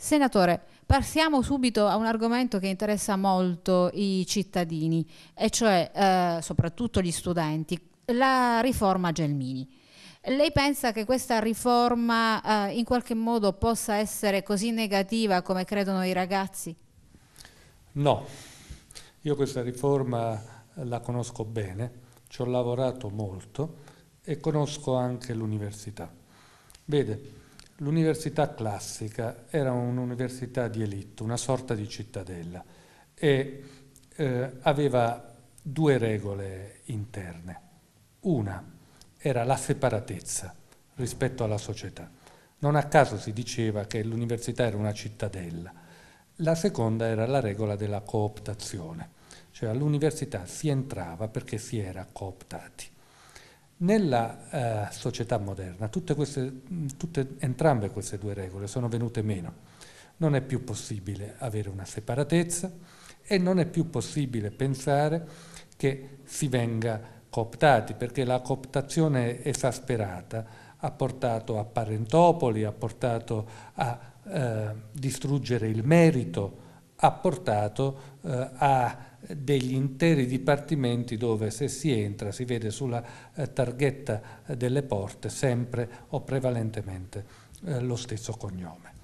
Senatore, passiamo subito a un argomento che interessa molto i cittadini, e cioè eh, soprattutto gli studenti, la riforma Gelmini. Lei pensa che questa riforma eh, in qualche modo possa essere così negativa come credono i ragazzi? No, io questa riforma la conosco bene, ci ho lavorato molto e conosco anche l'università. Vede, L'università classica era un'università di elite, una sorta di cittadella e eh, aveva due regole interne. Una era la separatezza rispetto alla società. Non a caso si diceva che l'università era una cittadella. La seconda era la regola della cooptazione, cioè all'università si entrava perché si era cooptati. Nella eh, società moderna queste, tutte, entrambe queste due regole sono venute meno. Non è più possibile avere una separatezza e non è più possibile pensare che si venga cooptati, perché la cooptazione esasperata ha portato a parentopoli, ha portato a eh, distruggere il merito, ha portato eh, a degli interi dipartimenti dove se si entra si vede sulla eh, targhetta eh, delle porte sempre o prevalentemente eh, lo stesso cognome.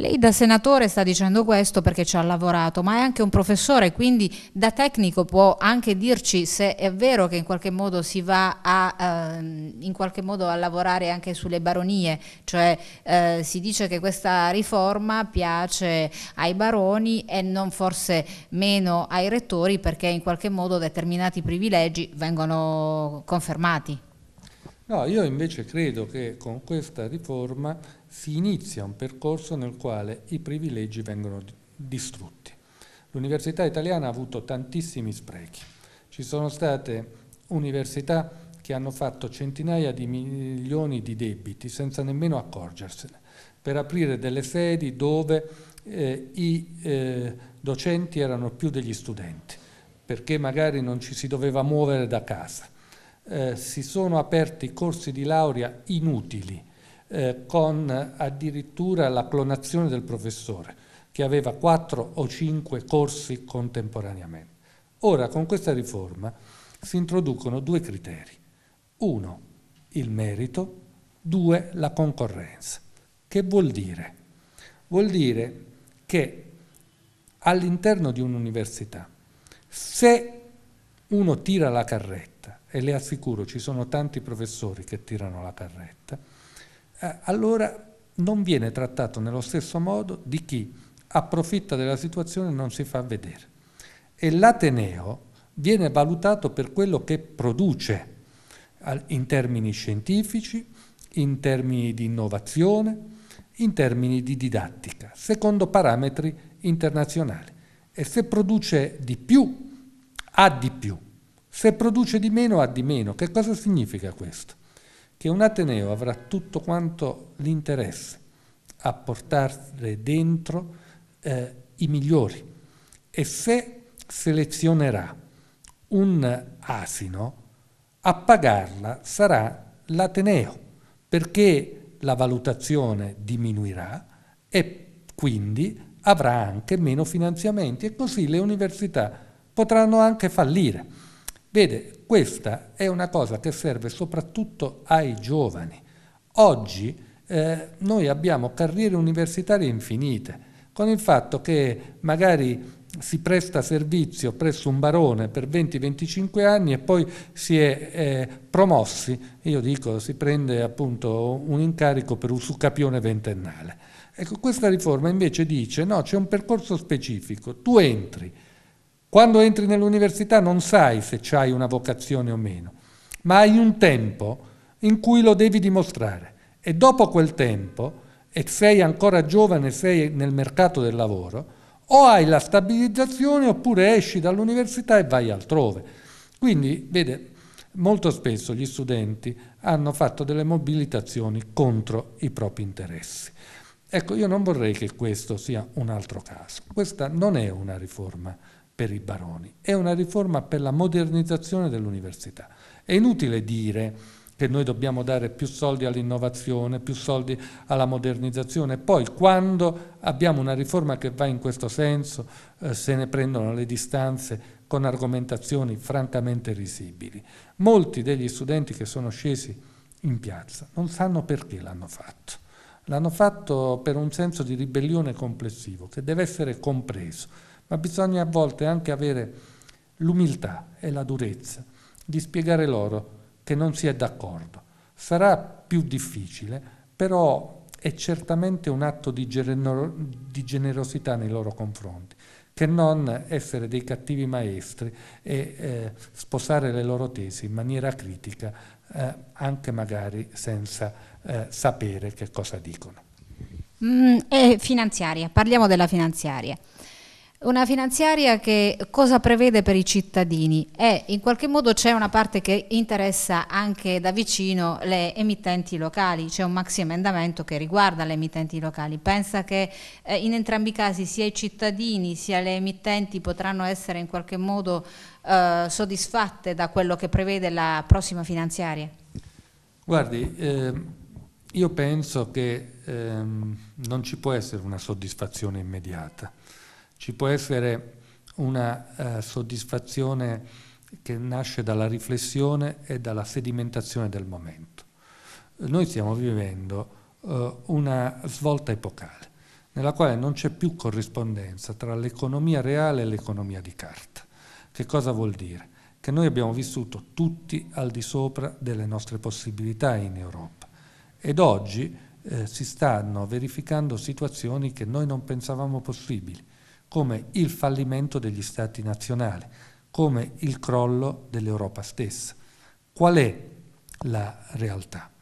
Lei da senatore sta dicendo questo perché ci ha lavorato, ma è anche un professore, quindi da tecnico può anche dirci se è vero che in qualche modo si va a, ehm, in qualche modo a lavorare anche sulle baronie, cioè eh, si dice che questa riforma piace ai baroni e non forse meno ai rettori perché in qualche modo determinati privilegi vengono confermati. No, io invece credo che con questa riforma si inizia un percorso nel quale i privilegi vengono distrutti. L'università italiana ha avuto tantissimi sprechi. Ci sono state università che hanno fatto centinaia di milioni di debiti senza nemmeno accorgersene, per aprire delle sedi dove eh, i eh, docenti erano più degli studenti, perché magari non ci si doveva muovere da casa eh, si sono aperti corsi di laurea inutili, eh, con addirittura la clonazione del professore, che aveva 4 o 5 corsi contemporaneamente. Ora, con questa riforma si introducono due criteri. Uno, il merito, due, la concorrenza. Che vuol dire? Vuol dire che all'interno di un'università, se uno tira la carretta, e le assicuro ci sono tanti professori che tirano la carretta, eh, allora non viene trattato nello stesso modo di chi approfitta della situazione e non si fa vedere. E l'Ateneo viene valutato per quello che produce in termini scientifici, in termini di innovazione, in termini di didattica, secondo parametri internazionali. E se produce di più, ha di più se produce di meno ha di meno. Che cosa significa questo? Che un Ateneo avrà tutto quanto l'interesse a portare dentro eh, i migliori e se selezionerà un asino, a pagarla sarà l'Ateneo, perché la valutazione diminuirà e quindi avrà anche meno finanziamenti e così le università potranno anche fallire. Vede, questa è una cosa che serve soprattutto ai giovani. Oggi eh, noi abbiamo carriere universitarie infinite, con il fatto che magari si presta servizio presso un barone per 20-25 anni e poi si è eh, promossi, io dico si prende appunto un incarico per un succapione ventennale. Ecco, questa riforma invece dice no, c'è un percorso specifico, tu entri, quando entri nell'università non sai se hai una vocazione o meno, ma hai un tempo in cui lo devi dimostrare e dopo quel tempo, e sei ancora giovane, sei nel mercato del lavoro, o hai la stabilizzazione oppure esci dall'università e vai altrove. Quindi, vede, molto spesso gli studenti hanno fatto delle mobilitazioni contro i propri interessi. Ecco, io non vorrei che questo sia un altro caso. Questa non è una riforma per i baroni, è una riforma per la modernizzazione dell'università. È inutile dire che noi dobbiamo dare più soldi all'innovazione, più soldi alla modernizzazione. Poi quando abbiamo una riforma che va in questo senso eh, se ne prendono le distanze con argomentazioni francamente risibili. Molti degli studenti che sono scesi in piazza non sanno perché l'hanno fatto. L'hanno fatto per un senso di ribellione complessivo che deve essere compreso ma bisogna a volte anche avere l'umiltà e la durezza di spiegare loro che non si è d'accordo. Sarà più difficile, però è certamente un atto di, genero- di generosità nei loro confronti, che non essere dei cattivi maestri e eh, sposare le loro tesi in maniera critica, eh, anche magari senza eh, sapere che cosa dicono. Mm, e finanziaria, parliamo della finanziaria. Una finanziaria che cosa prevede per i cittadini? E eh, in qualche modo c'è una parte che interessa anche da vicino le emittenti locali, c'è un maxi emendamento che riguarda le emittenti locali, pensa che eh, in entrambi i casi sia i cittadini sia le emittenti potranno essere in qualche modo eh, soddisfatte da quello che prevede la prossima finanziaria? Guardi, ehm, io penso che ehm, non ci può essere una soddisfazione immediata ci può essere una eh, soddisfazione che nasce dalla riflessione e dalla sedimentazione del momento. Noi stiamo vivendo eh, una svolta epocale, nella quale non c'è più corrispondenza tra l'economia reale e l'economia di carta. Che cosa vuol dire? Che noi abbiamo vissuto tutti al di sopra delle nostre possibilità in Europa ed oggi eh, si stanno verificando situazioni che noi non pensavamo possibili come il fallimento degli stati nazionali, come il crollo dell'Europa stessa. Qual è la realtà?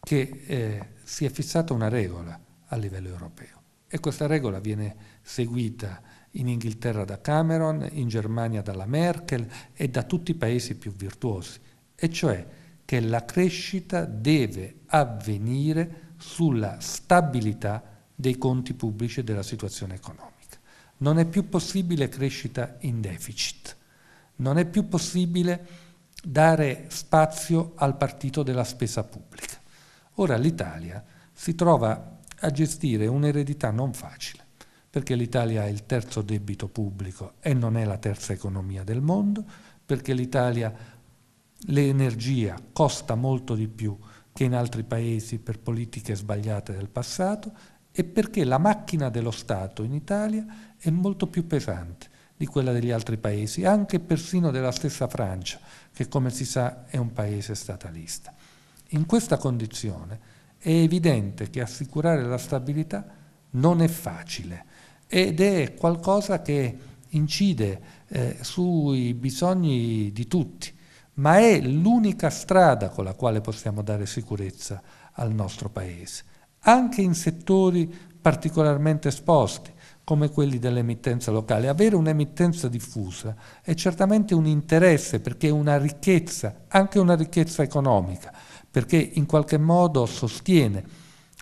Che eh, si è fissata una regola a livello europeo e questa regola viene seguita in Inghilterra da Cameron, in Germania dalla Merkel e da tutti i paesi più virtuosi, e cioè che la crescita deve avvenire sulla stabilità dei conti pubblici e della situazione economica non è più possibile crescita in deficit, non è più possibile dare spazio al partito della spesa pubblica. Ora l'Italia si trova a gestire un'eredità non facile, perché l'Italia ha il terzo debito pubblico e non è la terza economia del mondo, perché l'Italia l'energia costa molto di più che in altri paesi per politiche sbagliate del passato e perché la macchina dello Stato in Italia è molto più pesante di quella degli altri paesi, anche persino della stessa Francia, che come si sa è un paese statalista. In questa condizione è evidente che assicurare la stabilità non è facile ed è qualcosa che incide eh, sui bisogni di tutti, ma è l'unica strada con la quale possiamo dare sicurezza al nostro Paese anche in settori particolarmente esposti, come quelli dell'emittenza locale. Avere un'emittenza diffusa è certamente un interesse perché è una ricchezza, anche una ricchezza economica, perché in qualche modo sostiene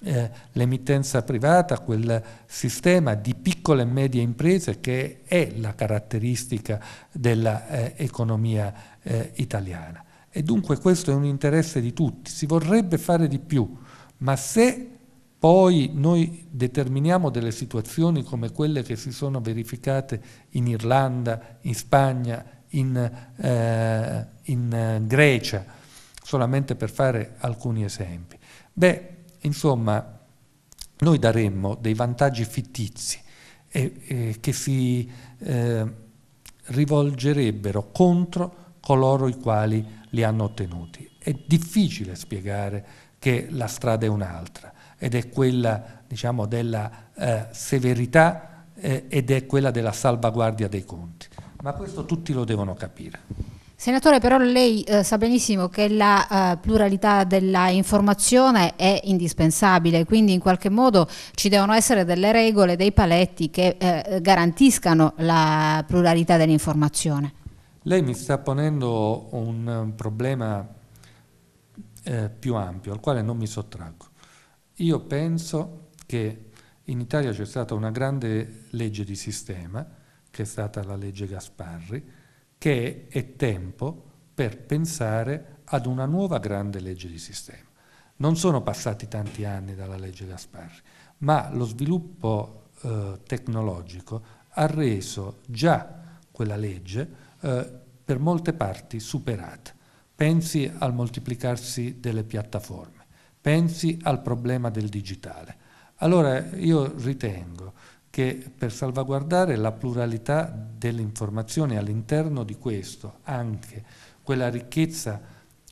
eh, l'emittenza privata, quel sistema di piccole e medie imprese che è la caratteristica dell'economia eh, eh, italiana. E dunque questo è un interesse di tutti, si vorrebbe fare di più, ma se poi noi determiniamo delle situazioni come quelle che si sono verificate in Irlanda, in Spagna, in, eh, in eh, Grecia, solamente per fare alcuni esempi. Beh, insomma, noi daremmo dei vantaggi fittizi eh, eh, che si eh, rivolgerebbero contro coloro i quali li hanno ottenuti. È difficile spiegare che la strada è un'altra ed è quella diciamo, della eh, severità eh, ed è quella della salvaguardia dei conti. Ma questo tutti lo devono capire. Senatore, però lei eh, sa benissimo che la eh, pluralità dell'informazione è indispensabile, quindi in qualche modo ci devono essere delle regole, dei paletti che eh, garantiscano la pluralità dell'informazione. Lei mi sta ponendo un, eh, un problema eh, più ampio, al quale non mi sottraggo. Io penso che in Italia c'è stata una grande legge di sistema, che è stata la legge Gasparri, che è tempo per pensare ad una nuova grande legge di sistema. Non sono passati tanti anni dalla legge Gasparri, ma lo sviluppo eh, tecnologico ha reso già quella legge eh, per molte parti superata. Pensi al moltiplicarsi delle piattaforme pensi al problema del digitale. Allora io ritengo che per salvaguardare la pluralità delle informazioni all'interno di questo, anche quella ricchezza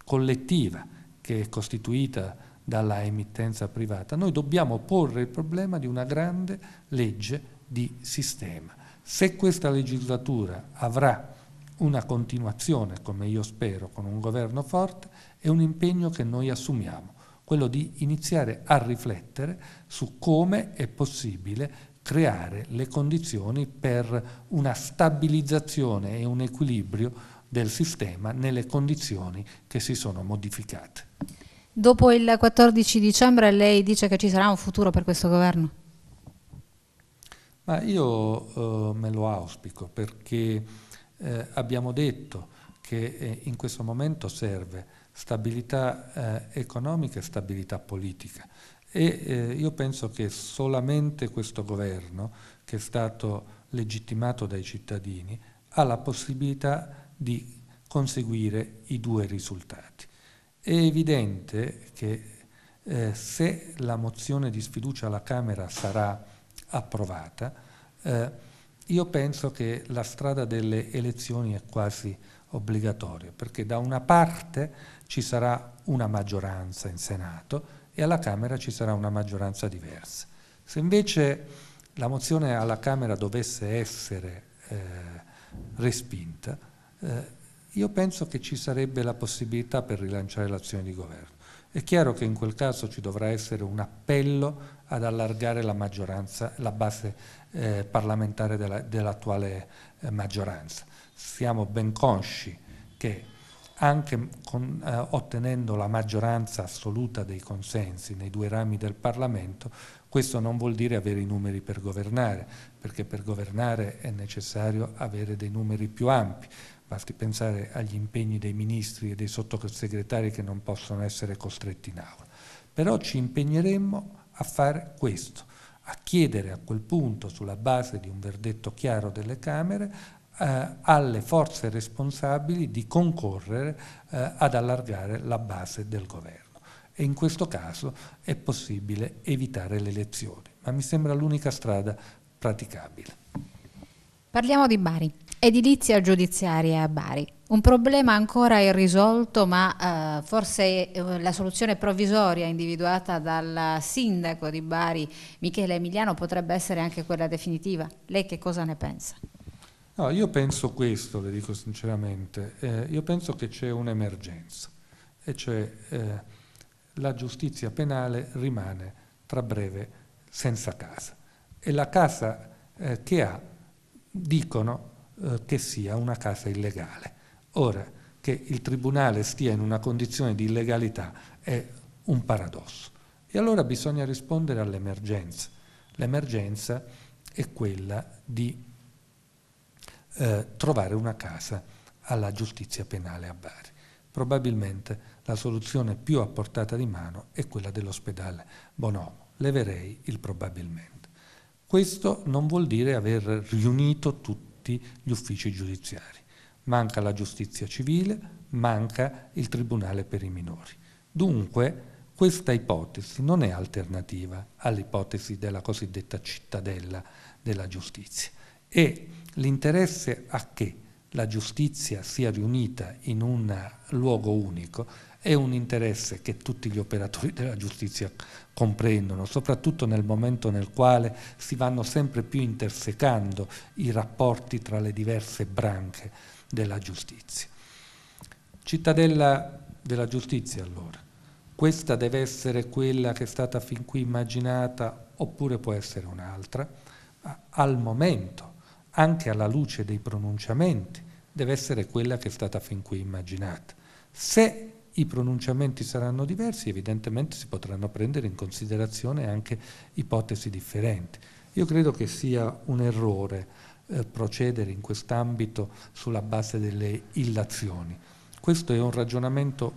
collettiva che è costituita dalla emittenza privata, noi dobbiamo porre il problema di una grande legge di sistema. Se questa legislatura avrà una continuazione, come io spero, con un governo forte, è un impegno che noi assumiamo quello di iniziare a riflettere su come è possibile creare le condizioni per una stabilizzazione e un equilibrio del sistema nelle condizioni che si sono modificate. Dopo il 14 dicembre lei dice che ci sarà un futuro per questo governo? Ma io eh, me lo auspico perché eh, abbiamo detto che eh, in questo momento serve stabilità eh, economica e stabilità politica. E eh, io penso che solamente questo governo, che è stato legittimato dai cittadini, ha la possibilità di conseguire i due risultati. È evidente che eh, se la mozione di sfiducia alla Camera sarà approvata, eh, io penso che la strada delle elezioni è quasi obbligatoria, perché da una parte ci sarà una maggioranza in Senato e alla Camera ci sarà una maggioranza diversa. Se invece la mozione alla Camera dovesse essere eh, respinta, eh, io penso che ci sarebbe la possibilità per rilanciare l'azione di governo. È chiaro che in quel caso ci dovrà essere un appello ad allargare la maggioranza, la base eh, parlamentare della, dell'attuale eh, maggioranza. Siamo ben consci che anche con, eh, ottenendo la maggioranza assoluta dei consensi nei due rami del Parlamento, questo non vuol dire avere i numeri per governare, perché per governare è necessario avere dei numeri più ampi. Basti pensare agli impegni dei ministri e dei sottosegretari che non possono essere costretti in aula. Però ci impegneremmo a fare questo, a chiedere a quel punto, sulla base di un verdetto chiaro delle Camere, eh, alle forze responsabili di concorrere eh, ad allargare la base del governo. E in questo caso è possibile evitare le elezioni, ma mi sembra l'unica strada praticabile. Parliamo di Bari. Edilizia giudiziaria a Bari. Un problema ancora irrisolto, ma eh, forse eh, la soluzione provvisoria individuata dal sindaco di Bari, Michele Emiliano, potrebbe essere anche quella definitiva. Lei che cosa ne pensa? No, io penso questo, le dico sinceramente. Eh, io penso che c'è un'emergenza, e cioè eh, la giustizia penale rimane tra breve senza casa. E la casa eh, che ha, dicono, eh, che sia una casa illegale. Ora, che il Tribunale stia in una condizione di illegalità è un paradosso. E allora bisogna rispondere all'emergenza. L'emergenza è quella di eh, trovare una casa alla giustizia penale a Bari. Probabilmente la soluzione più a portata di mano è quella dell'ospedale Bonomo. Leverei il probabilmente. Questo non vuol dire aver riunito tutti tutti gli uffici giudiziari. Manca la giustizia civile, manca il tribunale per i minori. Dunque, questa ipotesi non è alternativa all'ipotesi della cosiddetta cittadella della giustizia e l'interesse a che la giustizia sia riunita in un luogo unico è un interesse che tutti gli operatori della giustizia comprendono, soprattutto nel momento nel quale si vanno sempre più intersecando i rapporti tra le diverse branche della giustizia. Cittadella della giustizia allora, questa deve essere quella che è stata fin qui immaginata oppure può essere un'altra, al momento, anche alla luce dei pronunciamenti, deve essere quella che è stata fin qui immaginata. Se i pronunciamenti saranno diversi, evidentemente si potranno prendere in considerazione anche ipotesi differenti. Io credo che sia un errore eh, procedere in quest'ambito sulla base delle illazioni. Questo è un ragionamento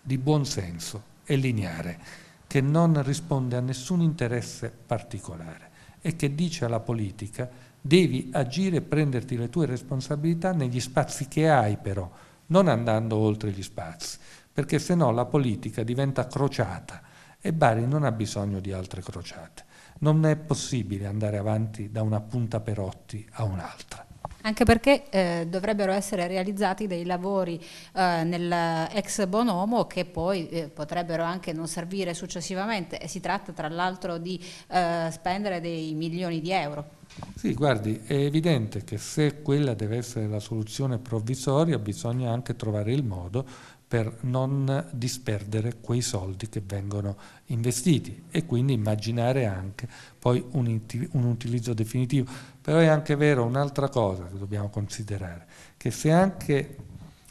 di buon senso e lineare, che non risponde a nessun interesse particolare e che dice alla politica devi agire e prenderti le tue responsabilità negli spazi che hai però, non andando oltre gli spazi perché se no la politica diventa crociata e Bari non ha bisogno di altre crociate. Non è possibile andare avanti da una punta Perotti a un'altra. Anche perché eh, dovrebbero essere realizzati dei lavori eh, nell'ex bonomo che poi eh, potrebbero anche non servire successivamente e si tratta tra l'altro di eh, spendere dei milioni di euro. Sì, guardi, è evidente che se quella deve essere la soluzione provvisoria bisogna anche trovare il modo per non disperdere quei soldi che vengono investiti e quindi immaginare anche poi un, un utilizzo definitivo. Però è anche vero un'altra cosa che dobbiamo considerare, che se anche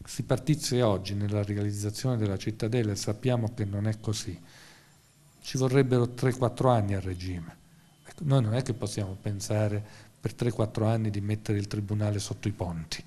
si partisse oggi nella realizzazione della cittadella e sappiamo che non è così, ci vorrebbero 3-4 anni al regime Certo. Noi non è che possiamo pensare per 3-4 anni di mettere il tribunale sotto i ponti